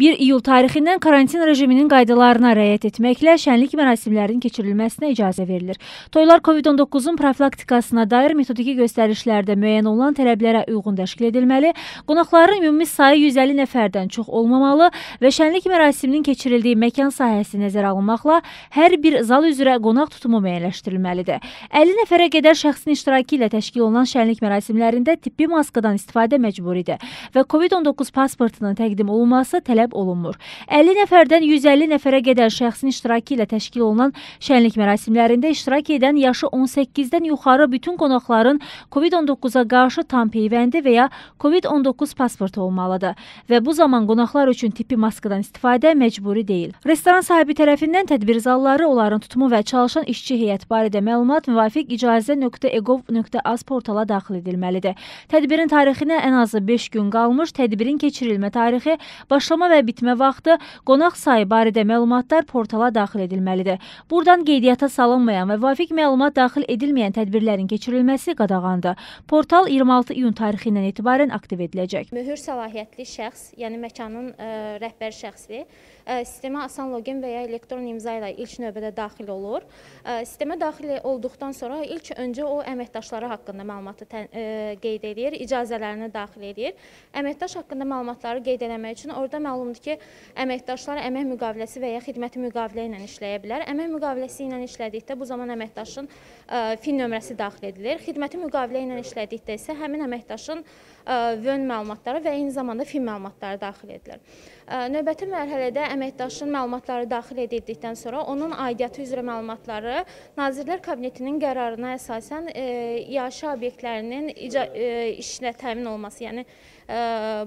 1 iyul tarixindən karantin rejiminin qaydalarına rəayət etməklə şənlik mərasimlərinin keçirilməsinə icazə verilir. Toylar COVID-19-un profilaktikasına dair metodiki göstərişlərdə müəyyən olunan tələblərə uyğun təşkil edilməli, qonaqların ümumi sayı 150 nəfərdən çox olmamalı və şənlik mərasiminin keçirildiyi məkan sahəsi nəzərə alınmaqla hər bir zal üzrə qonaq tutumu müəyyənləşdirilməlidir. 50 nəfərə qədər şəxsin iştirakı ilə təşkil olunan şənlik mərasimlərində tibbi maskadan istifadə məcburidir və COVID-19 pasportunun təqdim olunması tələb cəlb olunmur. 50 nəfərdən 150 nəfərə qədər şəxsin iştirakı ilə təşkil olunan şənlik mərasimlərində iştirak edən yaşı 18-dən yuxarı bütün qonaqların COVID-19-a qarşı tam peyvəndi və ya COVID-19 pasportu olmalıdır və bu zaman qonaqlar üçün tipi maskadan istifadə məcburi deyil. Restoran sahibi tərəfindən tədbir zalları, onların tutumu və çalışan işçi heyət barədə məlumat müvafiq icazə.egov.az portala daxil edilməlidir. Tədbirin tarixinə ən azı 5 gün qalmış, tədbirin keçirilmə tarixi, başlama və bitmə vaxtı, qonaq sayı barədə məlumatlar portala daxil edilməlidir. Buradan qeydiyyata salınmayan və müvafiq məlumat daxil edilməyən tədbirlərin keçirilməsi qadağandır. Portal 26 iyun tarixindən etibarən aktiv ediləcək. Möhür səlahiyyətli şəxs, yəni məkanın ə, e, rəhbər şəxsi ə, e, sistemə asan login və ya elektron imza ilə ilk növbədə daxil olur. Ə, e, sistemə daxil olduqdan sonra ilk öncə o əməkdaşları haqqında məlumatı tə, ə, qeyd edir, icazələrini daxil edir. Əməkdaş haqqında məlumatları qeyd etmək üçün orada məlumat məlumdur ki, əməkdaşlar əmək müqaviləsi və ya xidməti müqavilə ilə işləyə bilər. Əmək müqaviləsi ilə işlədikdə bu zaman əməkdaşın e, fin nömrəsi daxil edilir. Xidməti müqavilə ilə işlədikdə isə həmin əməkdaşın e, vön məlumatları və eyni zamanda fin məlumatları daxil edilir. E, növbəti mərhələdə əməkdaşın məlumatları daxil edildikdən sonra onun aidiyyatı üzrə məlumatları Nazirlər Kabinetinin qərarına əsasən iaşə obyektlərinin işlə təmin olması, yəni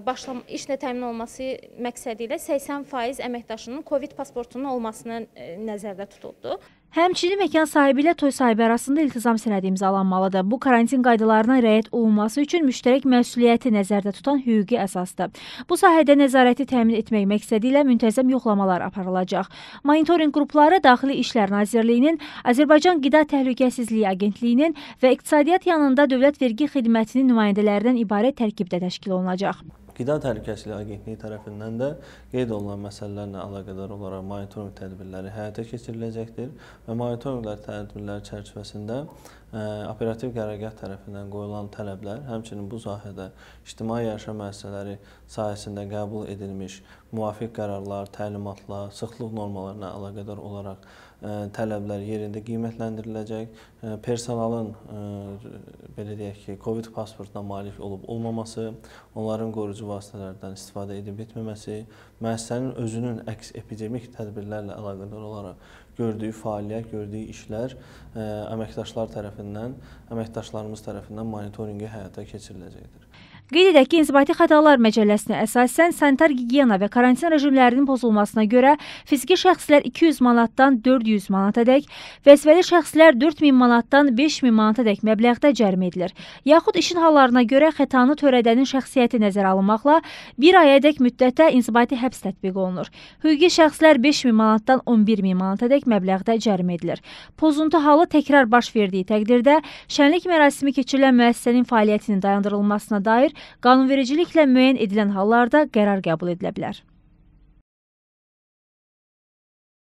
başlam işlə təmin olması məqsədi məqsədi ilə 80% əməkdaşının COVID pasportunun olmasını e, nəzərdə tutuldu. Həmçinin məkan sahibi ilə toy sahibi arasında iltizam sənədi imzalanmalıdır. Bu karantin qaydalarına riayət olunması üçün müştərək məsuliyyəti nəzərdə tutan hüquqi əsasdır. Bu sahədə nəzarəti təmin etmək məqsədi ilə müntəzəm yoxlamalar aparılacaq. Monitorinq qrupları Daxili İşlər Nazirliyinin, Azərbaycan Qida Təhlükəsizliyi Agentliyinin və iqtisadiyyat yanında Dövlət Vergi Xidmətinin nümayəndələrindən ibarət tərkibdə təşkil olunacaq. Qida Təhlükəsizliyi Agentliyi tərəfindən də qeyd olunan məsələlərlə əlaqədar olaraq monitorinq tədbirləri həyata keçiriləcəkdir və monitorinqlər tədbirləri çərçivəsində ə, e, operativ qərargah tərəfindən qoyulan tələblər, həmçinin bu sahədə ictimai yaşam müəssisələri sahəsində qəbul edilmiş müvafiq qərarlar, təlimatlar, sıxlıq normalarına əlaqədar olaraq tələblər yerində qiymətləndiriləcək, personalın belə deyək ki, Covid pasportuna malik olub-olmaması, onların qoruyucu vasitələrdən istifadə edib-etməməsi, müəssisənin özünün əks epidemik tədbirlərlə əlaqədar olaraq gördüyü fəaliyyət, gördüyü işlər əməkdaşlar tərəfindən, əməkdaşlarımız tərəfindən monitorinqi həyata keçiriləcəkdir. Qeyd edək ki, İnzibati Xətalar Məcəlləsinə əsasən sanitar gigiyena və karantin rejimlərinin pozulmasına görə fiziki şəxslər 200 manatdan 400 manatadək, vəzifəli şəxslər 4000 manatdan 5000 manatadək məbləğdə cərimə edilir. Yaxud işin hallarına görə xətanı törədənin şəxsiyyəti nəzərə alınmaqla 1 ayədək müddətə inzibati həbs tətbiq olunur. Hüquqi şəxslər 5000 manatdan 11000 manatadək məbləğdə cərimə edilir. Pozuntu halı təkrar baş verdiyi təqdirdə şənlik mərasimi keçirilən müəssisənin fəaliyyətinin dayandırılmasına dair qanunvericiliklə müəyyən edilən hallarda qərar qəbul edilə bilər.